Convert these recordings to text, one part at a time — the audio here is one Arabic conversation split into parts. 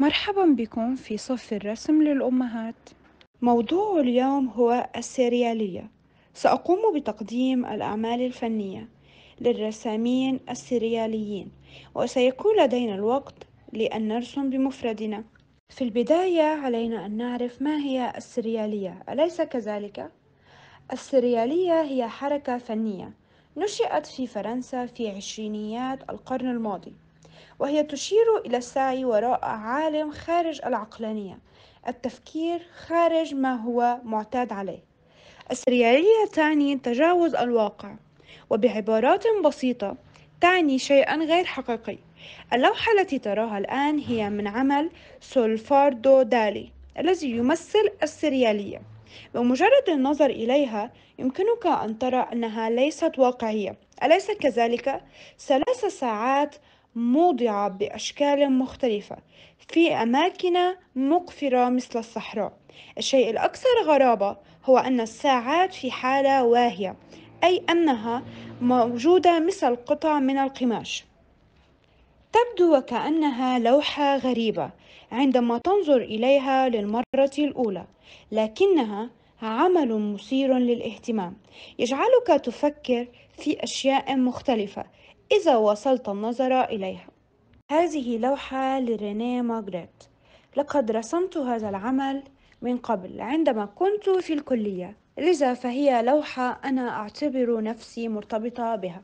مرحبا بكم في صف الرسم للأمهات موضوع اليوم هو السريالية سأقوم بتقديم الأعمال الفنية للرسامين السرياليين وسيكون لدينا الوقت لأن نرسم بمفردنا في البداية علينا أن نعرف ما هي السريالية أليس كذلك؟ السريالية هي حركة فنية نشأت في فرنسا في عشرينيات القرن الماضي وهي تشير إلى السعي وراء عالم خارج العقلانية التفكير خارج ما هو معتاد عليه السريالية تعني تجاوز الواقع وبعبارات بسيطة تعني شيئا غير حقيقي اللوحة التي تراها الآن هي من عمل سولفاردو دالي الذي يمثل السريالية بمجرد النظر إليها يمكنك أن ترى أنها ليست واقعية أليس كذلك؟ ثلاث ساعات موضعة بأشكال مختلفة في أماكن مقفرة مثل الصحراء الشيء الأكثر غرابة هو أن الساعات في حالة واهية أي أنها موجودة مثل قطع من القماش تبدو وكأنها لوحة غريبة عندما تنظر إليها للمرة الأولى لكنها عمل مثير للاهتمام يجعلك تفكر في أشياء مختلفة إذا وصلت النظر إليها هذه لوحة لرينيه ماجريت لقد رسمت هذا العمل من قبل عندما كنت في الكلية لذا فهي لوحة أنا أعتبر نفسي مرتبطة بها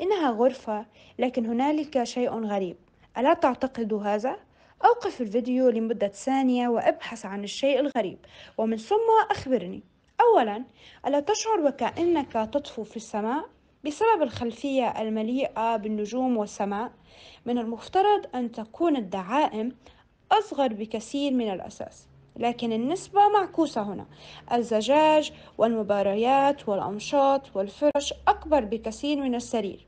إنها غرفة لكن هنالك شيء غريب ألا تعتقد هذا؟ أوقف الفيديو لمدة ثانية وأبحث عن الشيء الغريب ومن ثم أخبرني أولا ألا تشعر وكأنك تطفو في السماء؟ بسبب الخلفية المليئة بالنجوم والسماء من المفترض أن تكون الدعائم أصغر بكثير من الأساس لكن النسبة معكوسة هنا الزجاج والمباريات والأنشاط والفرش أكبر بكثير من السرير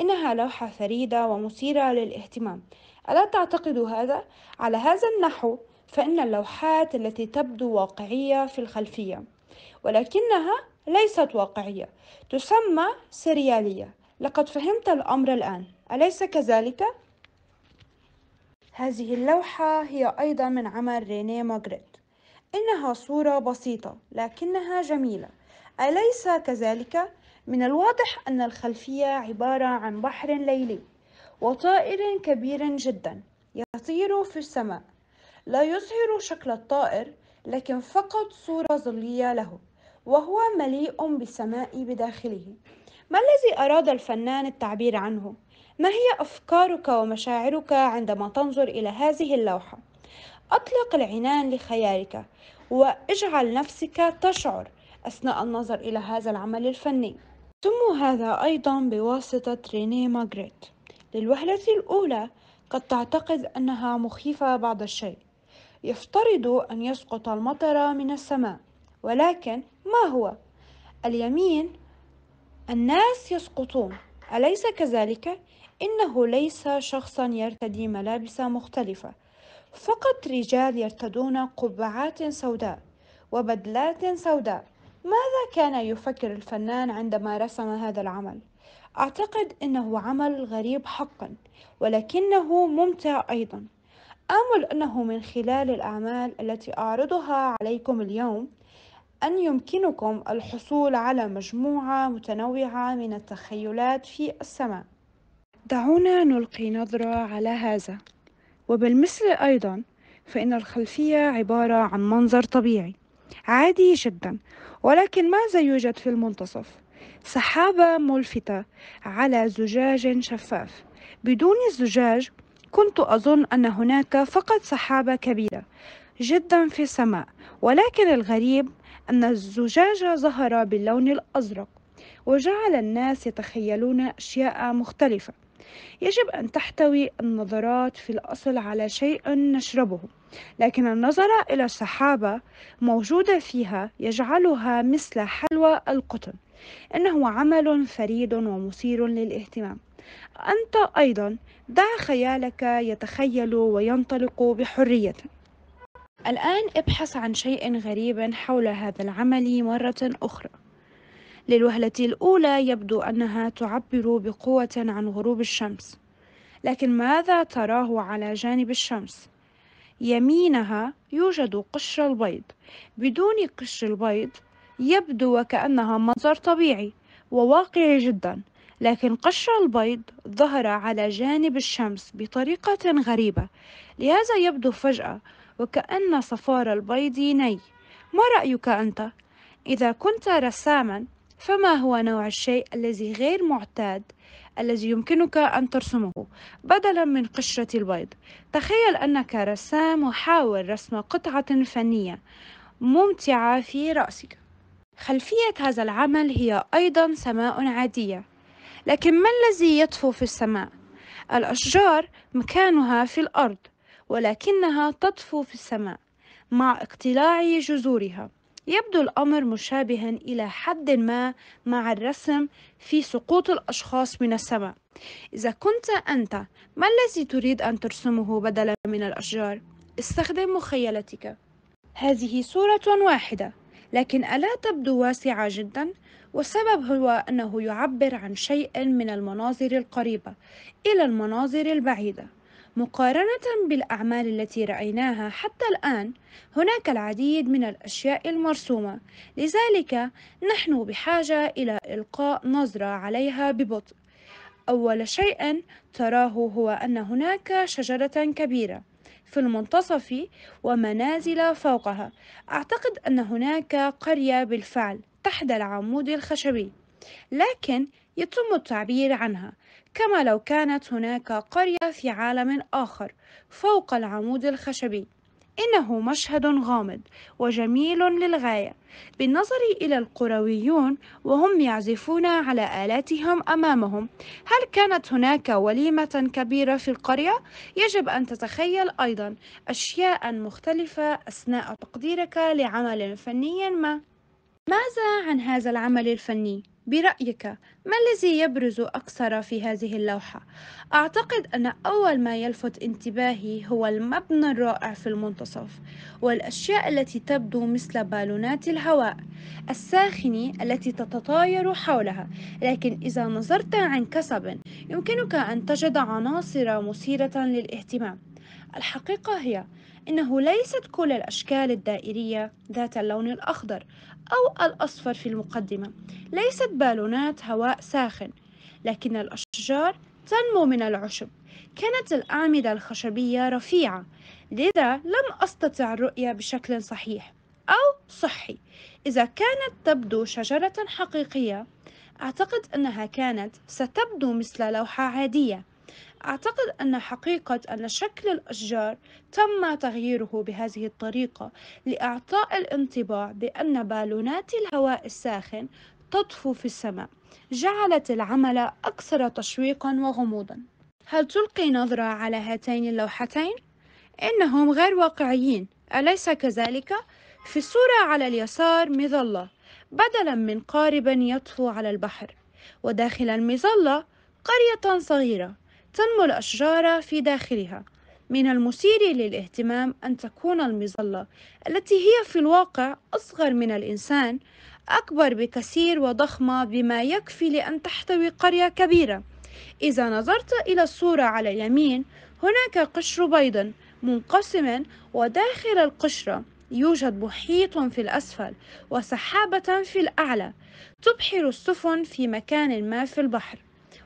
إنها لوحة فريدة ومثيرة للاهتمام ألا تعتقد هذا؟ على هذا النحو فإن اللوحات التي تبدو واقعية في الخلفية ولكنها ليست واقعية تسمى سريالية لقد فهمت الأمر الآن أليس كذلك؟ هذه اللوحة هي أيضا من عمل رينيه ماغريت إنها صورة بسيطة لكنها جميلة أليس كذلك؟ من الواضح أن الخلفية عبارة عن بحر ليلي وطائر كبير جدا يطير في السماء لا يظهر شكل الطائر لكن فقط صورة ظلية له وهو مليء بالسماء بداخله ما الذي أراد الفنان التعبير عنه؟ ما هي أفكارك ومشاعرك عندما تنظر إلى هذه اللوحة؟ أطلق العنان لخيالك واجعل نفسك تشعر أثناء النظر إلى هذا العمل الفني تم هذا أيضا بواسطة ريني ماغريت للوهلة الأولى قد تعتقد أنها مخيفة بعض الشيء يفترض أن يسقط المطر من السماء ولكن ما هو اليمين الناس يسقطون أليس كذلك؟ إنه ليس شخصا يرتدي ملابس مختلفة فقط رجال يرتدون قبعات سوداء وبدلات سوداء ماذا كان يفكر الفنان عندما رسم هذا العمل؟ أعتقد أنه عمل غريب حقا ولكنه ممتع أيضا آمل أنه من خلال الأعمال التي أعرضها عليكم اليوم أن يمكنكم الحصول على مجموعة متنوعة من التخيلات في السماء. دعونا نلقي نظرة على هذا، وبالمثل أيضًا، فإن الخلفية عبارة عن منظر طبيعي عادي جدًا، ولكن ماذا يوجد في المنتصف؟ سحابة ملفتة على زجاج شفاف، بدون الزجاج كنت أظن أن هناك فقط سحابة كبيرة جدا في السماء ولكن الغريب أن الزجاجة ظهر باللون الأزرق وجعل الناس يتخيلون أشياء مختلفة يجب أن تحتوي النظرات في الأصل على شيء نشربه لكن النظرة إلى السحابة موجودة فيها يجعلها مثل حلوى القطن إنه عمل فريد ومثير للاهتمام أنت أيضا دع خيالك يتخيل وينطلق بحرية الآن ابحث عن شيء غريب حول هذا العمل مرة أخرى للوهلة الأولى يبدو أنها تعبر بقوة عن غروب الشمس لكن ماذا تراه على جانب الشمس؟ يمينها يوجد قشر البيض بدون قشر البيض يبدو وكأنها منظر طبيعي وواقعي جدا لكن قشر البيض ظهر على جانب الشمس بطريقة غريبة لهذا يبدو فجأة وكأن صفار البيض ني ما رأيك أنت؟ إذا كنت رساما فما هو نوع الشيء الذي غير معتاد الذي يمكنك أن ترسمه بدلا من قشرة البيض تخيل أنك رسام وحاول رسم قطعة فنية ممتعة في رأسك خلفية هذا العمل هي أيضا سماء عادية لكن ما الذي يطفو في السماء؟ الأشجار مكانها في الأرض ولكنها تطفو في السماء مع اقتلاع جذورها يبدو الأمر مشابها إلى حد ما مع الرسم في سقوط الأشخاص من السماء إذا كنت أنت ما الذي تريد أن ترسمه بدلا من الأشجار؟ استخدم مخيلتك هذه صورة واحدة لكن ألا تبدو واسعة جدا؟ والسبب هو أنه يعبر عن شيء من المناظر القريبة إلى المناظر البعيدة مقارنة بالأعمال التي رأيناها حتى الآن هناك العديد من الأشياء المرسومة لذلك نحن بحاجة إلى إلقاء نظرة عليها ببطء أول شيء تراه هو أن هناك شجرة كبيرة في المنتصف ومنازل فوقها أعتقد أن هناك قرية بالفعل تحت العمود الخشبي لكن يتم التعبير عنها كما لو كانت هناك قرية في عالم آخر فوق العمود الخشبي إنه مشهد غامض وجميل للغاية بالنظر إلى القرويون وهم يعزفون على آلاتهم أمامهم هل كانت هناك وليمة كبيرة في القرية؟ يجب أن تتخيل أيضا أشياء مختلفة أثناء تقديرك لعمل فني ما ماذا عن هذا العمل الفني؟ برأيك ما الذي يبرز أكثر في هذه اللوحة؟ أعتقد أن أول ما يلفت انتباهي هو المبنى الرائع في المنتصف والأشياء التي تبدو مثل بالونات الهواء الساخنة التي تتطاير حولها لكن إذا نظرت عن كثب يمكنك أن تجد عناصر مثيرة للاهتمام الحقيقة هي أنه ليست كل الأشكال الدائرية ذات اللون الأخضر أو الأصفر في المقدمة ليست بالونات هواء ساخن لكن الأشجار تنمو من العشب كانت الأعمدة الخشبية رفيعة لذا لم أستطع الرؤية بشكل صحيح أو صحي إذا كانت تبدو شجرة حقيقية أعتقد أنها كانت ستبدو مثل لوحة عادية أعتقد أن حقيقة أن شكل الأشجار تم تغييره بهذه الطريقة لإعطاء الانطباع بأن بالونات الهواء الساخن تطفو في السماء جعلت العمل أكثر تشويقا وغموضا هل تلقي نظرة على هاتين اللوحتين؟ إنهم غير واقعيين أليس كذلك؟ في الصورة على اليسار مظلة بدلا من قارب يطفو على البحر وداخل المظلة قرية صغيرة تنمو الأشجار في داخلها من المثير للاهتمام أن تكون المظلة التي هي في الواقع أصغر من الإنسان أكبر بكثير وضخمة بما يكفي لأن تحتوي قرية كبيرة إذا نظرت إلى الصورة على اليمين هناك قشر بيض منقسم وداخل القشرة يوجد محيط في الأسفل وسحابة في الأعلى تبحر السفن في مكان ما في البحر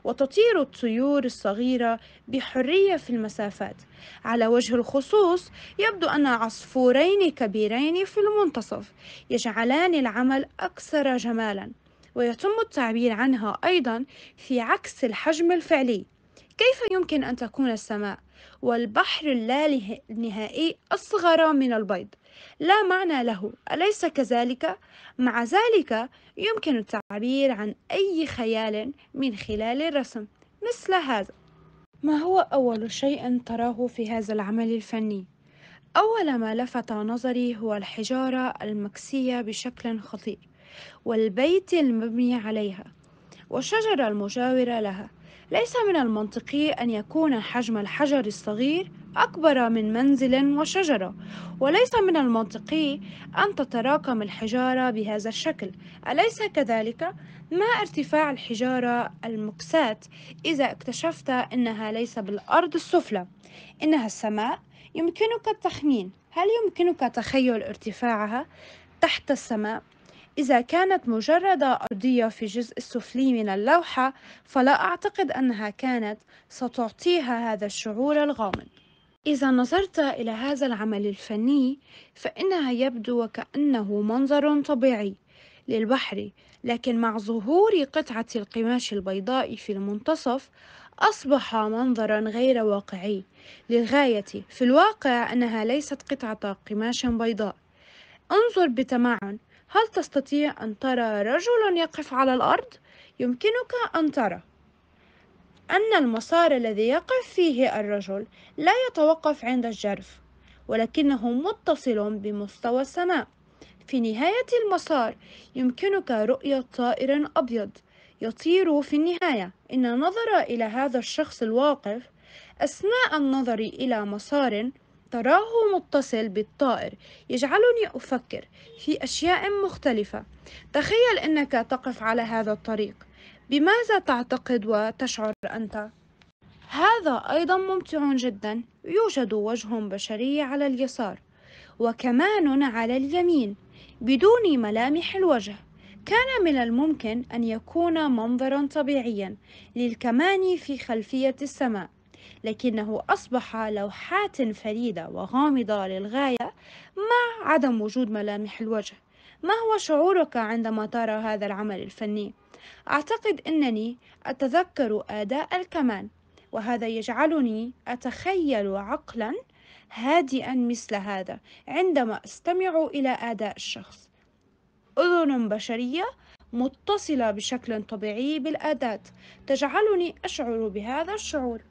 وتطير الطيور الصغيرة بحرية في المسافات على وجه الخصوص يبدو أن عصفورين كبيرين في المنتصف يجعلان العمل أكثر جمالا ويتم التعبير عنها أيضا في عكس الحجم الفعلي كيف يمكن أن تكون السماء والبحر اللانهائي أصغر من البيض لا معنى له أليس كذلك؟ مع ذلك يمكن التعبير عن أي خيال من خلال الرسم مثل هذا ما هو أول شيء تراه في هذا العمل الفني؟ أول ما لفت نظري هو الحجارة المكسية بشكل خطير والبيت المبني عليها والشجرة المجاورة لها ليس من المنطقي أن يكون حجم الحجر الصغير أكبر من منزل وشجرة وليس من المنطقي أن تتراكم الحجارة بهذا الشكل أليس كذلك؟ ما ارتفاع الحجارة المكساة إذا اكتشفت أنها ليس بالأرض السفلى إنها السماء يمكنك التخمين هل يمكنك تخيل ارتفاعها تحت السماء إذا كانت مجرد أرضية في الجزء السفلي من اللوحة فلا أعتقد أنها كانت ستعطيها هذا الشعور الغامض إذا نظرت إلى هذا العمل الفني فإنها يبدو وكأنه منظر طبيعي للبحر لكن مع ظهور قطعة القماش البيضاء في المنتصف أصبح منظرا غير واقعي للغاية في الواقع أنها ليست قطعة قماش بيضاء انظر بتمعن هل تستطيع أن ترى رجل يقف على الأرض؟ يمكنك أن ترى أن المسار الذي يقف فيه الرجل لا يتوقف عند الجرف ولكنه متصل بمستوى السماء في نهاية المسار يمكنك رؤية طائر أبيض يطير في النهاية إن نظر إلى هذا الشخص الواقف أثناء النظر إلى مسار تراه متصل بالطائر يجعلني أفكر في أشياء مختلفة تخيل أنك تقف على هذا الطريق بماذا تعتقد وتشعر أنت؟ هذا أيضا ممتع جدا يوجد وجه بشري على اليسار وكمان على اليمين بدون ملامح الوجه كان من الممكن أن يكون منظرا طبيعيا للكمان في خلفية السماء لكنه أصبح لوحات فريدة وغامضة للغاية مع عدم وجود ملامح الوجه ما هو شعورك عندما ترى هذا العمل الفني؟ أعتقد أنني أتذكر آداء الكمان وهذا يجعلني أتخيل عقلا هادئا مثل هذا عندما أستمع إلى آداء الشخص أذن بشرية متصلة بشكل طبيعي بالآدات تجعلني أشعر بهذا الشعور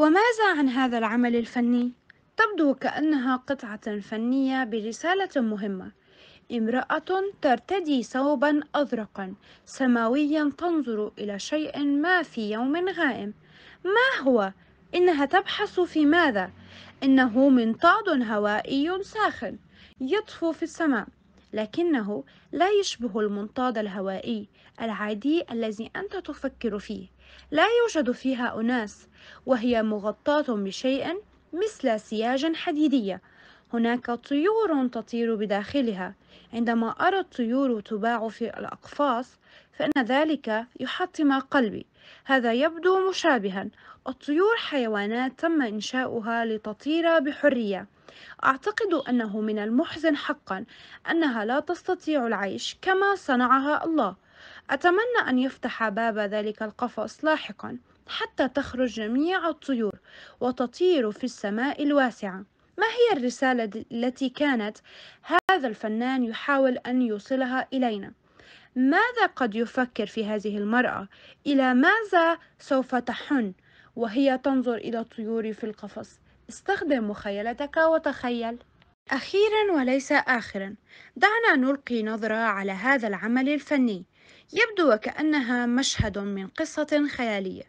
وماذا عن هذا العمل الفني؟ تبدو كأنها قطعة فنية برسالة مهمة امرأة ترتدي ثوبا أزرقا سماويا تنظر إلى شيء ما في يوم غائم ما هو؟ إنها تبحث في ماذا؟ إنه منطاد هوائي ساخن يطفو في السماء لكنه لا يشبه المنطاد الهوائي العادي الذي أنت تفكر فيه لا يوجد فيها أناس وهي مغطاة بشيء مثل سياج حديدية هناك طيور تطير بداخلها عندما أرى الطيور تباع في الأقفاص فإن ذلك يحطم قلبي هذا يبدو مشابها الطيور حيوانات تم إنشاؤها لتطير بحرية أعتقد أنه من المحزن حقا أنها لا تستطيع العيش كما صنعها الله أتمنى أن يفتح باب ذلك القفص لاحقا حتى تخرج جميع الطيور وتطير في السماء الواسعة ما هي الرسالة التي كانت هذا الفنان يحاول أن يوصلها إلينا؟ ماذا قد يفكر في هذه المرأة؟ إلى ماذا سوف تحن وهي تنظر إلى الطيور في القفص؟ استخدم مخيلتك وتخيل أخيرا وليس آخرا دعنا نلقي نظرة على هذا العمل الفني يبدو وكأنها مشهد من قصة خيالية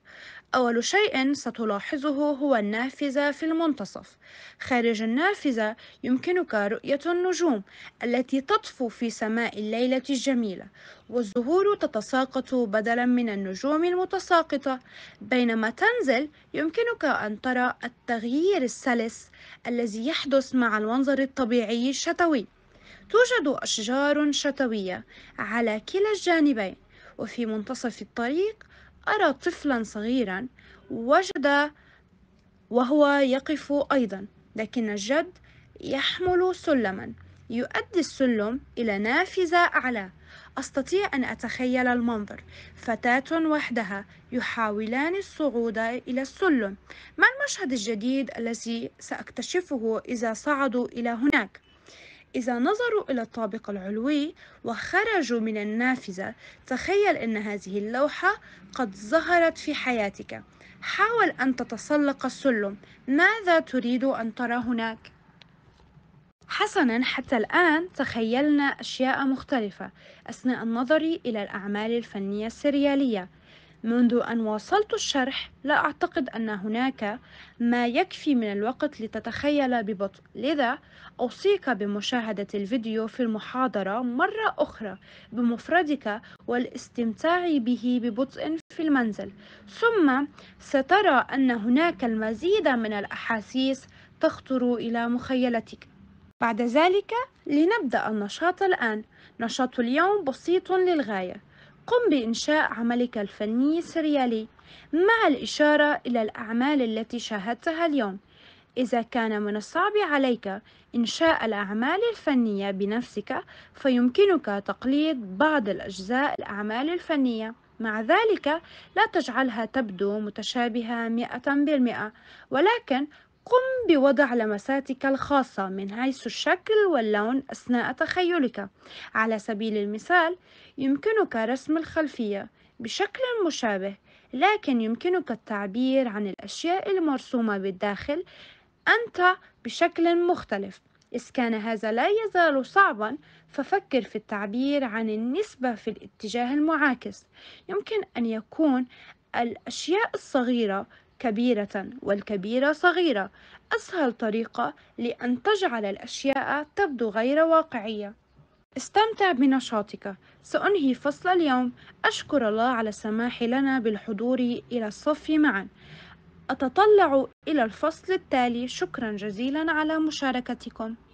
أول شيء ستلاحظه هو النافذة في المنتصف خارج النافذة يمكنك رؤية النجوم التي تطفو في سماء الليلة الجميلة والزهور تتساقط بدلا من النجوم المتساقطة بينما تنزل يمكنك أن ترى التغيير السلس الذي يحدث مع المنظر الطبيعي الشتوي توجد أشجار شتوية على كلا الجانبين وفي منتصف الطريق أرى طفلا صغيرا وجد وهو يقف أيضا لكن الجد يحمل سلما يؤدي السلم إلى نافذة أعلى أستطيع أن أتخيل المنظر فتاة وحدها يحاولان الصعود إلى السلم ما المشهد الجديد الذي سأكتشفه إذا صعدوا إلى هناك؟ إذا نظروا إلى الطابق العلوي وخرجوا من النافذة تخيل أن هذه اللوحة قد ظهرت في حياتك حاول أن تتسلق السلم ماذا تريد أن ترى هناك؟ حسنا حتى الآن تخيلنا أشياء مختلفة أثناء النظر إلى الأعمال الفنية السريالية منذ أن واصلت الشرح لا أعتقد أن هناك ما يكفي من الوقت لتتخيل ببطء لذا أوصيك بمشاهدة الفيديو في المحاضرة مرة أخرى بمفردك والاستمتاع به ببطء في المنزل ثم سترى أن هناك المزيد من الأحاسيس تخطر إلى مخيلتك بعد ذلك لنبدأ النشاط الآن نشاط اليوم بسيط للغاية قم بإنشاء عملك الفني سريالي مع الإشارة إلى الأعمال التي شاهدتها اليوم إذا كان من الصعب عليك إنشاء الأعمال الفنية بنفسك فيمكنك تقليد بعض الأجزاء الأعمال الفنية مع ذلك لا تجعلها تبدو متشابهة مئة بالمئة ولكن قم بوضع لمساتك الخاصة من حيث الشكل واللون أثناء تخيلك على سبيل المثال يمكنك رسم الخلفية بشكل مشابه لكن يمكنك التعبير عن الأشياء المرسومة بالداخل أنت بشكل مختلف إذ كان هذا لا يزال صعبا ففكر في التعبير عن النسبة في الاتجاه المعاكس يمكن أن يكون الأشياء الصغيرة كبيرة والكبيرة صغيرة أسهل طريقة لأن تجعل الأشياء تبدو غير واقعية استمتع بنشاطك سأنهي فصل اليوم أشكر الله على السماح لنا بالحضور إلى الصف معا أتطلع إلى الفصل التالي شكرا جزيلا على مشاركتكم